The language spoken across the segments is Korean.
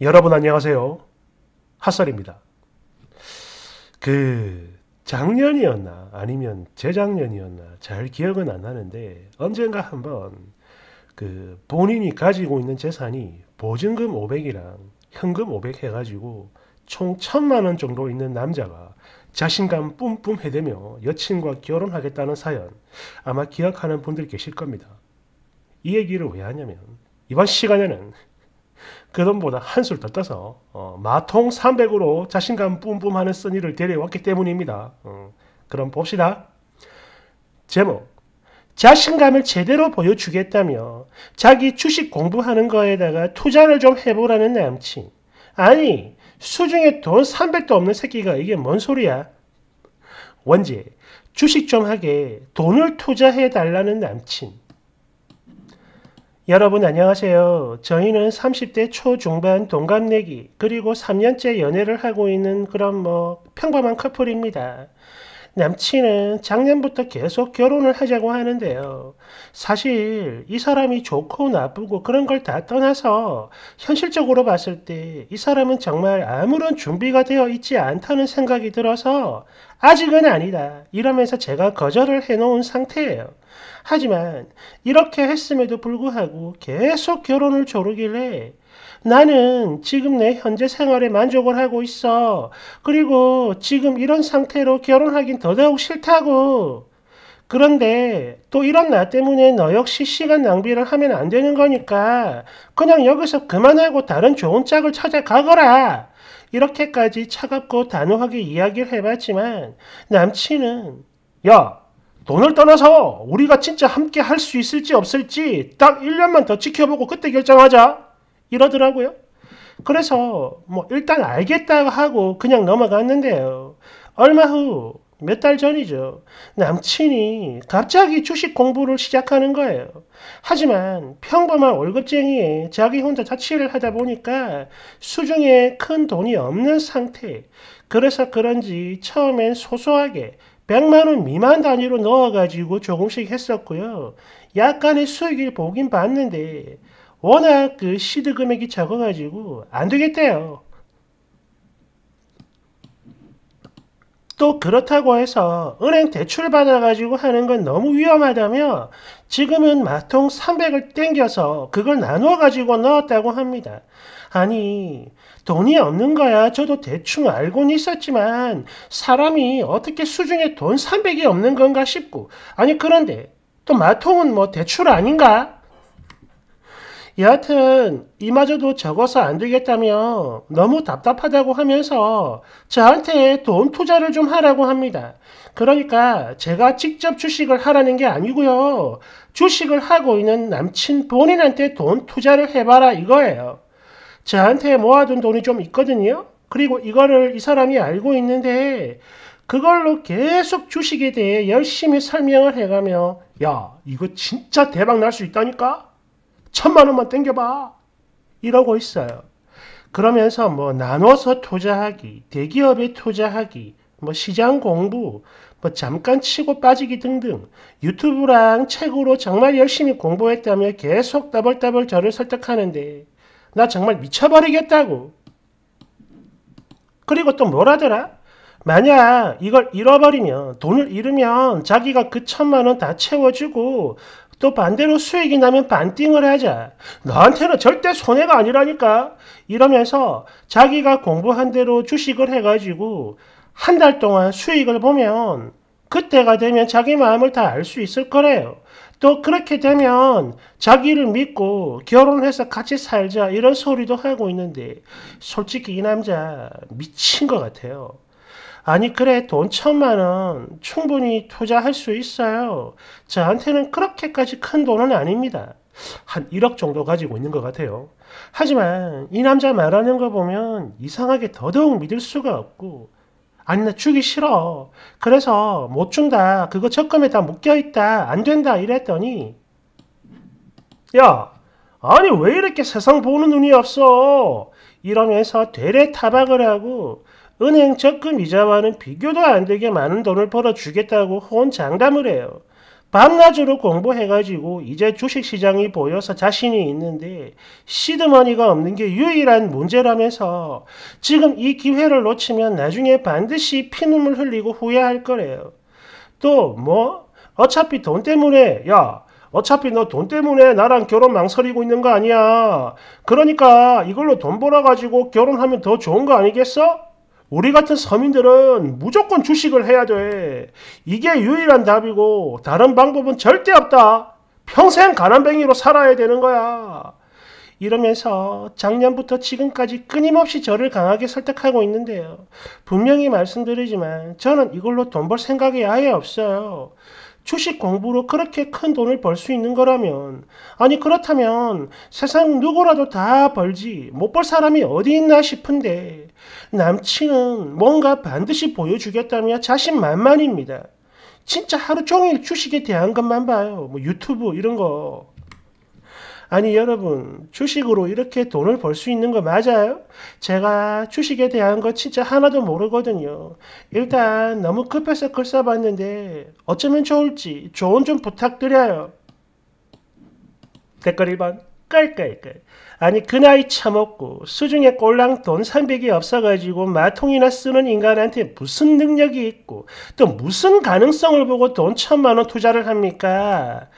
여러분 안녕하세요. 핫설입니다. 그 작년이었나 아니면 재작년이었나 잘 기억은 안 나는데 언젠가 한번 그 본인이 가지고 있는 재산이 보증금 500이랑 현금 500 해가지고 총 천만 원 정도 있는 남자가 자신감 뿜뿜 해대며 여친과 결혼하겠다는 사연 아마 기억하는 분들 계실 겁니다. 이 얘기를 왜 하냐면 이번 시간에는 그돈보다 한술 더 떠서 어, 마통 300으로 자신감 뿜뿜하는 써니를 데려왔기 때문입니다. 어, 그럼 봅시다. 제목 자신감을 제대로 보여주겠다며 자기 주식 공부하는 거에다가 투자를 좀 해보라는 남친. 아니 수중에 돈 300도 없는 새끼가 이게 뭔 소리야? 원제 주식 좀 하게 돈을 투자해 달라는 남친. 여러분 안녕하세요. 저희는 30대 초중반 동갑내기 그리고 3년째 연애를 하고 있는 그런 뭐 평범한 커플입니다. 남친은 작년부터 계속 결혼을 하자고 하는데요. 사실 이 사람이 좋고 나쁘고 그런 걸 다 떠나서 현실적으로 봤을 때 이 사람은 정말 아무런 준비가 되어 있지 않다는 생각이 들어서 아직은 아니다 이러면서 제가 거절을 해놓은 상태예요. 하지만 이렇게 했음에도 불구하고 계속 결혼을 조르길래 나는 지금 내 현재 생활에 만족을 하고 있어. 그리고 지금 이런 상태로 결혼하긴 더더욱 싫다고. 그런데 또 이런 나 때문에 너 역시 시간 낭비를 하면 안 되는 거니까 그냥 여기서 그만하고 다른 좋은 짝을 찾아가거라. 이렇게까지 차갑고 단호하게 이야기를 해봤지만 남친은 야 돈을 떠나서 우리가 진짜 함께 할 수 있을지 없을지 딱 1년만 더 지켜보고 그때 결정하자 이러더라고요. 그래서 뭐 일단 알겠다 하고 그냥 넘어갔는데요. 얼마 후 몇 달 전이죠. 남친이 갑자기 주식 공부를 시작하는 거예요. 하지만 평범한 월급쟁이에 자기 혼자 자취를 하다 보니까 수중에 큰 돈이 없는 상태. 그래서 그런지 처음엔 소소하게 100만 원 미만 단위로 넣어가지고 조금씩 했었고요. 약간의 수익을 보긴 봤는데 워낙 그 시드 금액이 적어가지고 안 되겠대요. 또 그렇다고 해서 은행 대출 받아가지고 하는 건 너무 위험하다며 지금은 마통 300을 땡겨서 그걸 나누어가지고 넣었다고 합니다. 아니, 돈이 없는 거야. 저도 대충 알고는 있었지만, 사람이 어떻게 수중에 돈 300이 없는 건가 싶고, 아니, 그런데, 또 마통은 뭐 대출 아닌가? 여하튼 이마저도 적어서 안 되겠다며 너무 답답하다고 하면서 저한테 돈 투자를 좀 하라고 합니다. 그러니까 제가 직접 주식을 하라는 게 아니고요. 주식을 하고 있는 남친 본인한테 돈 투자를 해봐라 이거예요. 저한테 모아둔 돈이 좀 있거든요. 그리고 이거를 이 사람이 알고 있는데 그걸로 계속 주식에 대해 열심히 설명을 해가며 야 이거 진짜 대박 날 수 있다니까 천만 원만 땡겨봐 이러고 있어요. 그러면서 뭐 나눠서 투자하기, 대기업에 투자하기, 뭐 시장 공부, 뭐 잠깐 치고 빠지기 등등 유튜브랑 책으로 정말 열심히 공부했다며 계속 따벌따벌 저를 설득하는데 나 정말 미쳐버리겠다고. 그리고 또 뭐라더라? 만약 이걸 잃어버리면 돈을 잃으면 자기가 그 천만 원 다 채워주고 또 반대로 수익이 나면 반띵을 하자. 너한테는 절대 손해가 아니라니까. 이러면서 자기가 공부한 대로 주식을 해가지고 한 달 동안 수익을 보면 그때가 되면 자기 마음을 다 알 수 있을 거래요. 또 그렇게 되면 자기를 믿고 결혼해서 같이 살자 이런 소리도 하고 있는데 솔직히 이 남자 미친 것 같아요. 아니 그래 돈 천만 원 충분히 투자할 수 있어요. 저한테는 그렇게까지 큰 돈은 아닙니다. 한 1억 정도 가지고 있는 것 같아요. 하지만 이 남자 말하는 거 보면 이상하게 더더욱 믿을 수가 없고 아니 나 주기 싫어. 그래서 못 준다. 그거 적금에 다 묶여있다. 안 된다. 이랬더니 야 아니 왜 이렇게 세상 보는 눈이 없어. 이러면서 되레 타박을 하고 은행 적금 이자와는 비교도 안 되게 많은 돈을 벌어주겠다고 혼장담을 해요. 밤낮으로 공부해가지고 이제 주식시장이 보여서 자신이 있는데 시드머니가 없는 게 유일한 문제라면서 지금 이 기회를 놓치면 나중에 반드시 피눈물 흘리고 후회할 거래요. 또 뭐 어차피 돈 때문에 야 어차피 너 돈 때문에 나랑 결혼 망설이고 있는 거 아니야. 그러니까 이걸로 돈 벌어가지고 결혼하면 더 좋은 거 아니겠어? 우리 같은 서민들은 무조건 주식을 해야 돼. 이게 유일한 답이고 다른 방법은 절대 없다. 평생 가난뱅이로 살아야 되는 거야. 이러면서 작년부터 지금까지 끊임없이 저를 강하게 설득하고 있는데요. 분명히 말씀드리지만 저는 이걸로 돈 벌 생각이 아예 없어요. 주식 공부로 그렇게 큰 돈을 벌 수 있는 거라면 아니 그렇다면 세상 누구라도 다 벌지 못 벌 사람이 어디 있나 싶은데 남친은 뭔가 반드시 보여주겠다며 자신만만입니다. 진짜 하루 종일 주식에 대한 것만 봐요. 뭐 유튜브 이런 거. 아니 여러분 주식으로 이렇게 돈을 벌 수 있는 거 맞아요? 제가 주식에 대한 거 진짜 하나도 모르거든요. 일단 너무 급해서 글 써봤는데 어쩌면 좋을지 조언 좀 부탁드려요. 댓글 1번 깔깔깔 아니 그 나이 처먹고 수중에 꼴랑 돈 300이 없어가지고 마통이나 쓰는 인간한테 무슨 능력이 있고 또 무슨 가능성을 보고 돈 천만 원 투자를 합니까?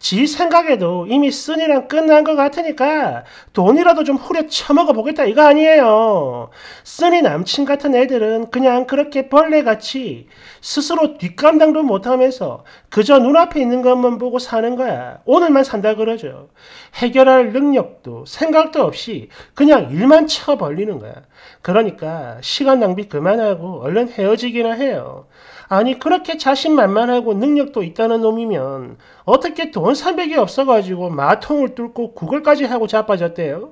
지 생각에도 이미 쓴이랑 끝난 것 같으니까 돈이라도 좀 후려 쳐먹어 보겠다 이거 아니에요. 쓴이 남친 같은 애들은 그냥 그렇게 벌레같이 스스로 뒷감당도 못하면서 그저 눈앞에 있는 것만 보고 사는 거야. 오늘만 산다 그러죠. 해결할 능력도 생각도 없이 그냥 일만 쳐 벌리는 거야. 그러니까 시간 낭비 그만하고 얼른 헤어지기나 해요. 아니 그렇게 자신만만하고 능력도 있다는 놈이면 어떻게 돈 300이 없어가지고 마통을 뚫고 구글까지 하고 자빠졌대요?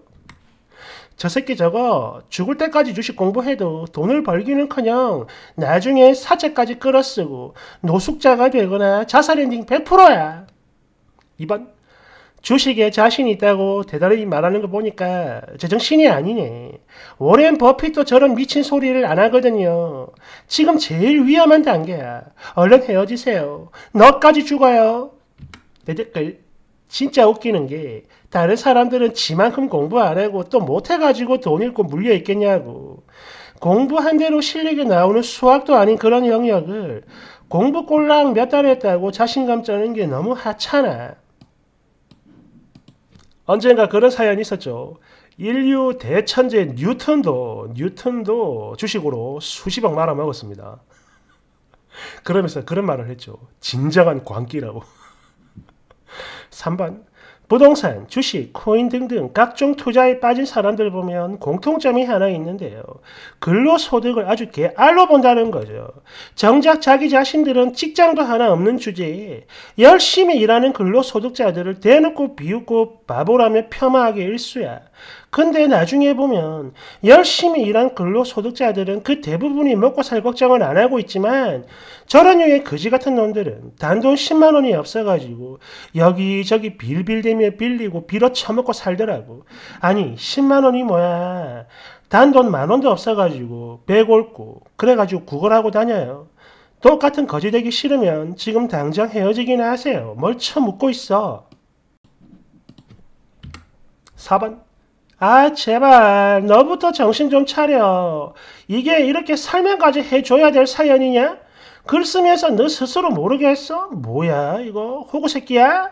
저 새끼 저거 죽을 때까지 주식 공부해도 돈을 벌기는커녕 나중에 사채까지 끌어쓰고 노숙자가 되거나 자살 엔딩 100%야. 2번 주식에 자신 있다고 대단히 말하는 거 보니까 제정신이 아니네. 워렌 버핏도 저런 미친 소리를 안 하거든요. 지금 제일 위험한 단계야. 얼른 헤어지세요. 너까지 죽어요. 내 댓글 그 진짜 웃기는 게 다른 사람들은 지만큼 공부 안 하고 또 못해가지고 돈 잃고 물려 있겠냐고. 공부한 대로 실력이 나오는 수학도 아닌 그런 영역을 공부 꼴랑 몇 달 했다고 자신감 짜는게 너무 하찮아. 언젠가 그런 사연이 있었죠. 인류 대천재 뉴턴도 뉴턴도 주식으로 수십억 말아먹었습니다. 그러면서 그런 말을 했죠. 진정한 광기라고. 3번 부동산, 주식, 코인 등등 각종 투자에 빠진 사람들 보면 공통점이 하나 있는데요. 근로소득을 아주 개알로 본다는 거죠. 정작 자기 자신들은 직장도 하나 없는 주제에 열심히 일하는 근로소득자들을 대놓고 비웃고 바보라며 폄하하게 일수야. 근데 나중에 보면 열심히 일한 근로소득자들은 그 대부분이 먹고 살 걱정을 안 하고 있지만 저런 유의 거지 같은 놈들은 단돈 10만 원이 없어가지고 여기저기 빌빌대며 빌리고 빌어 처먹고 살더라고. 아니 10만 원이 뭐야. 단돈 만 원도 없어가지고 배골고 그래가지고 구걸하고 다녀요. 똑같은 거지 되기 싫으면 지금 당장 헤어지기나 하세요. 뭘 처묻고 있어. 4번 아 제발 너부터 정신 좀 차려. 이게 이렇게 설명까지 해줘야 될 사연이냐? 글 쓰면서 너 스스로 모르겠어? 뭐야 이거 호구새끼야?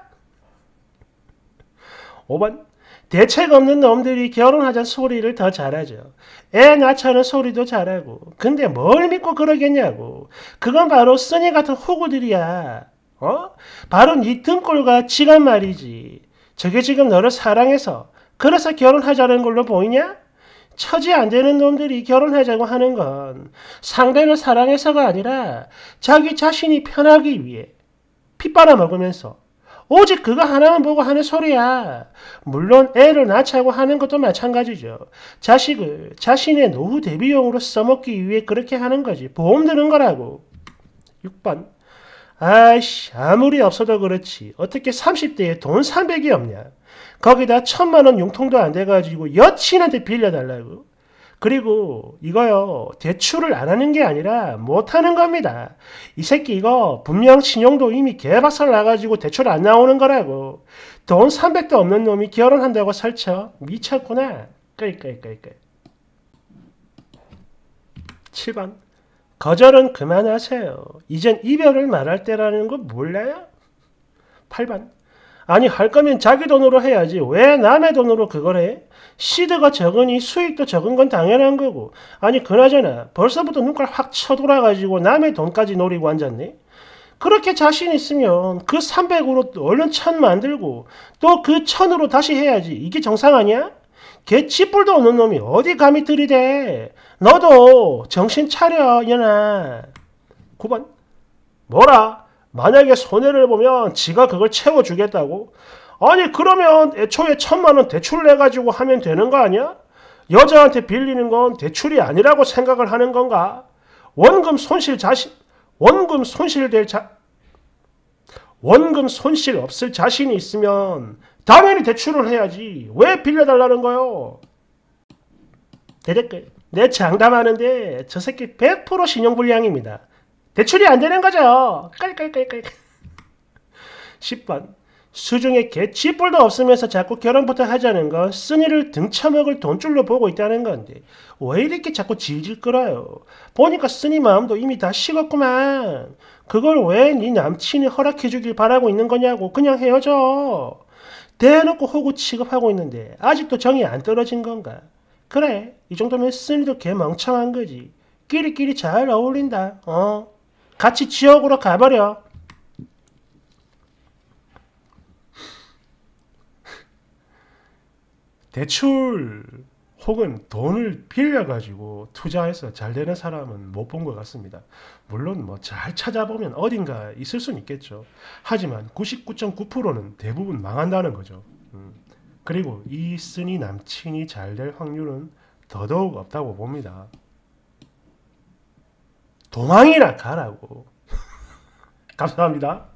5번 대책 없는 놈들이 결혼하자 소리를 더 잘하죠. 애 낳자는 소리도 잘하고. 근데 뭘 믿고 그러겠냐고. 그건 바로 쓰니 같은 호구들이야. 어? 바로 네 등골과 지간 말이지. 저게 지금 너를 사랑해서 그래서 결혼하자는 걸로 보이냐? 처지 안 되는 놈들이 결혼하자고 하는 건 상대를 사랑해서가 아니라 자기 자신이 편하기 위해 핏바라 먹으면서 오직 그거 하나만 보고 하는 소리야. 물론 애를 낳자고 하는 것도 마찬가지죠. 자식을 자신의 노후 대비용으로 써먹기 위해 그렇게 하는 거지. 보험 드는 거라고. 6번. 아이씨 아무리 없어도 그렇지 어떻게 30대에 돈 300이 없냐 거기다 천만원 용통도 안 돼가지고 여친한테 빌려달라고 그리고 이거요 대출을 안 하는 게 아니라 못하는 겁니다 이 새끼 이거 분명 신용도 이미 개박살 나가지고 대출 안 나오는 거라고 돈 300도 없는 놈이 결혼한다고 설쳐 미쳤구나 끌끌끌끌 7번 거절은 그만하세요. 이젠 이별을 말할 때라는 거 몰라요? 8번. 아니 할 거면 자기 돈으로 해야지 왜 남의 돈으로 그걸 해? 시드가 적으니 수익도 적은 건 당연한 거고 아니 그나저나 벌써부터 눈깔 확 쳐돌아가지고 남의 돈까지 노리고 앉았네? 그렇게 자신 있으면 그 300으로 얼른 천 만들고 또 그 천으로 다시 해야지 이게 정상 아니야? 개치뿔도 없는 놈이 어디 감히 들이대. 너도 정신 차려, 연아. 9번. 뭐라? 만약에 손해를 보면 지가 그걸 채워주겠다고? 아니 그러면 애초에 천만 원 대출 내가지고 하면 되는 거 아니야? 여자한테 빌리는 건 대출이 아니라고 생각을 하는 건가? 원금 손실 자신 원금 손실될 자 원금 손실 없을 자신이 있으면 당연히 대출을 해야지. 왜 빌려달라는 거요? 대댓글. 내 장담하는데 저 새끼 100% 신용불량입니다. 대출이 안 되는 거죠. 깔깔깔깔. 10번. 수중에 개치뿔도 없으면서 자꾸 결혼부터 하자는 건 쓴이를 등쳐먹을 돈줄로 보고 있다는 건데 왜 이렇게 자꾸 질질 끌어요? 보니까 쓴이 마음도 이미 다 식었구만. 그걸 왜 네 남친이 허락해주길 바라고 있는 거냐고 그냥 헤어져. 대놓고 호구 취급하고 있는데 아직도 정이 안 떨어진 건가? 그래 이 정도면 쓴이도 개멍청한 거지. 끼리끼리 잘 어울린다. 어 같이 지옥으로 가버려. 대출 혹은 돈을 빌려가지고 투자해서 잘 되는 사람은 못 본 것 같습니다. 물론 뭐 잘 찾아보면 어딘가 있을 수는 있겠죠. 하지만 99.9%는 대부분 망한다는 거죠. 음. 그리고 이 쓰니 남친이 잘 될 확률은 더더욱 없다고 봅니다. 도망이나 가라고. 감사합니다.